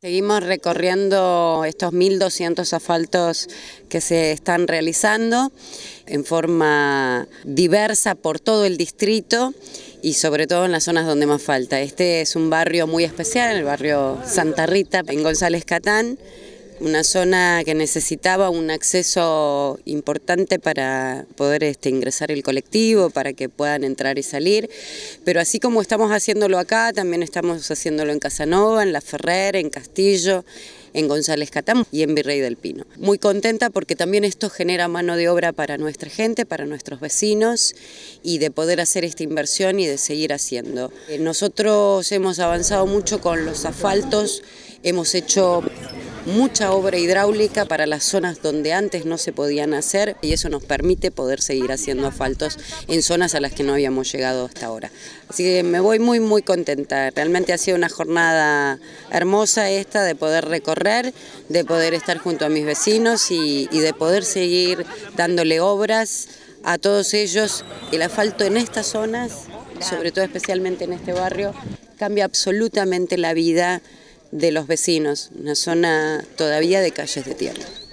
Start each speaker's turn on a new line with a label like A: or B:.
A: Seguimos recorriendo estos 1.200 asfaltos que se están realizando en forma diversa por todo el distrito y sobre todo en las zonas donde más falta. Este es un barrio muy especial, el barrio Santa Rita, en González Catán una zona que necesitaba un acceso importante para poder este, ingresar el colectivo, para que puedan entrar y salir. Pero así como estamos haciéndolo acá, también estamos haciéndolo en Casanova, en La Ferrer, en Castillo, en González Catán y en Virrey del Pino. Muy contenta porque también esto genera mano de obra para nuestra gente, para nuestros vecinos y de poder hacer esta inversión y de seguir haciendo. Eh, nosotros hemos avanzado mucho con los asfaltos, hemos hecho mucha obra hidráulica para las zonas donde antes no se podían hacer y eso nos permite poder seguir haciendo asfaltos en zonas a las que no habíamos llegado hasta ahora. Así que me voy muy muy contenta, realmente ha sido una jornada hermosa esta de poder recorrer, de poder estar junto a mis vecinos y, de poder seguir dándole obras a todos ellos. El asfalto en estas zonas, sobre todo especialmente en este barrio, cambia absolutamente la vida de los vecinos, una zona todavía de calles de tierra.